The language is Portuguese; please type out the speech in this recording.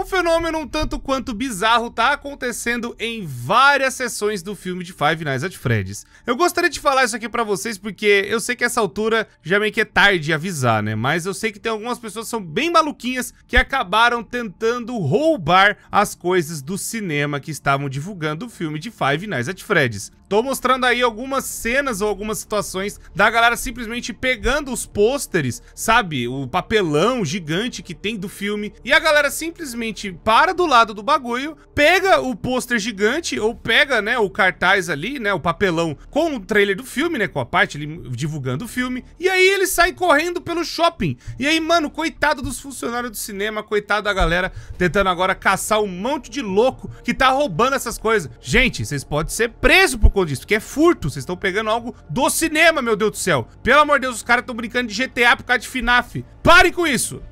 Um fenômeno um tanto quanto bizarro tá acontecendo em várias sessões do filme de Five Nights at Freddy's. Eu gostaria de falar isso aqui para vocês porque eu sei que essa altura já meio que é tarde avisar, né? Mas eu sei que tem algumas pessoas que são bem maluquinhas que acabaram tentando roubar as coisas do cinema que estavam divulgando o filme de Five Nights at Freddy's. Tô mostrando aí algumas cenas ou algumas situações da galera simplesmente pegando os pôsteres, sabe? O papelão gigante que tem do filme. E a galera simplesmente para do lado do bagulho, pega o pôster gigante ou pega, né, o cartaz ali, né, o papelão com o trailer do filme, né, com a parte ali divulgando o filme. E aí eles saem correndo pelo shopping. E aí, mano, coitado dos funcionários do cinema, coitado da galera tentando agora caçar um monte de louco que tá roubando essas coisas. Gente, vocês podem ser presos por conta disso, que é furto. Vocês estão pegando algo do cinema, meu Deus do céu. Pelo amor de Deus, os caras estão brincando de GTA por causa de FNAF. Pare com isso.